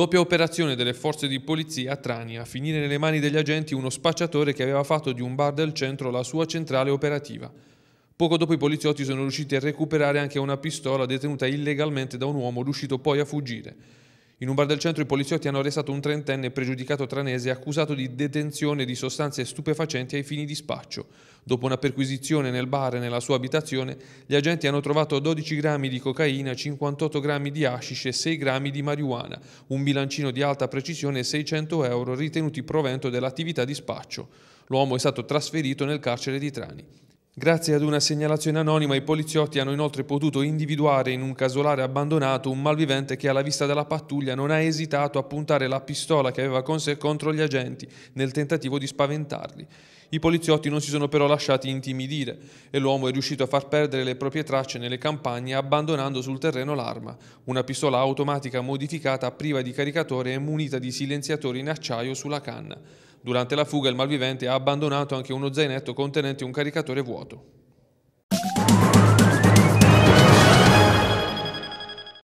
Doppia operazione delle forze di polizia a Trani, a finire nelle mani degli agenti uno spacciatore che aveva fatto di un bar del centro la sua centrale operativa. Poco dopo i poliziotti sono riusciti a recuperare anche una pistola detenuta illegalmente da un uomo riuscito poi a fuggire. In un bar del centro i poliziotti hanno arrestato un trentenne pregiudicato tranese accusato di detenzione di sostanze stupefacenti ai fini di spaccio. Dopo una perquisizione nel bar e nella sua abitazione, gli agenti hanno trovato 12 grammi di cocaina, 58 grammi di hashish e 6 grammi di marijuana, un bilancino di alta precisione e 600 euro ritenuti provento dell'attività di spaccio. L'uomo è stato trasferito nel carcere di Trani. Grazie ad una segnalazione anonima i poliziotti hanno inoltre potuto individuare in un casolare abbandonato un malvivente che alla vista della pattuglia non ha esitato a puntare la pistola che aveva con sé contro gli agenti nel tentativo di spaventarli. I poliziotti non si sono però lasciati intimidire e l'uomo è riuscito a far perdere le proprie tracce nelle campagne abbandonando sul terreno l'arma, una pistola automatica modificata priva di caricatore e munita di silenziatori in acciaio sulla canna. Durante la fuga il malvivente ha abbandonato anche uno zainetto contenente un caricatore vuoto.